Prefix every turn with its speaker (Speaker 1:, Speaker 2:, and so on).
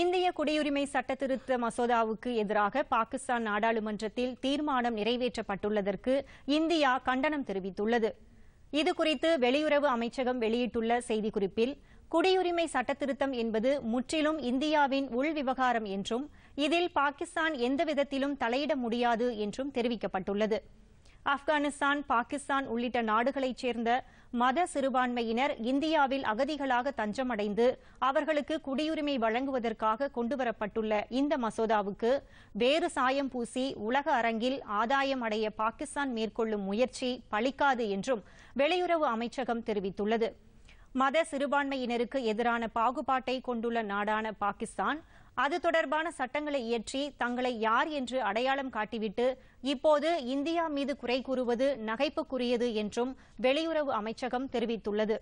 Speaker 1: இந்திய குடியுரிமை சட்ட திருத்த மசோதாவுக்கு எதிராக பாகிஸ்தான் நாடாளுமன்றத்தில் தீர்மானம் நிறைவேற்றப்பட்டுள்ளதற்கு இந்தியா கண்டனம் தெரிவித்துள்ளது இதுகுறித்து வெளியுறவு அமைச்சகம் வெளியிட்டுள்ள செய்திக்குறிப்பில் குடியுரிமை சட்டத்திருத்தம் என்பது முற்றிலும் இந்தியாவின் உள் விவகாரம் என்றும் இதில் பாகிஸ்தான் எந்தவிதத்திலும் தலையிட முடியாது என்றும் தெரிவிக்கப்பட்டுள்ளது ஆப்கானிஸ்தான் பாகிஸ்தான் உள்ளிட்ட நாடுகளைச் சேர்ந்த மத சிறுபான்மையினர் இந்தியாவில் அகதிகளாக தஞ்சமடைந்து அவர்களுக்கு குடியுரிமை வழங்குவதற்காக கொண்டுவரப்பட்டுள்ள இந்த மசோதாவுக்கு வேறு சாயம் பூசி உலக அரங்கில் ஆதாயம் அடைய பாகிஸ்தான் மேற்கொள்ளும் முயற்சி பலிக்காது என்றும் வெளியுறவு அமைச்சகம் தெரிவித்துள்ளது மத சிறுபான்மையினருக்கு எதிரான பாகுபாட்டை கொண்டுள்ள நாடான பாகிஸ்தான் அது தொடர்பான சட்டங்களை இயற்றி தங்களை யார் என்று அடையாளம் காட்டிவிட்டு இப்போது இந்தியா மீது குறை கூறுவது நகைப்புக்குரியது என்றும் வெளியுறவு அமைச்சகம் தெரிவித்துள்ளது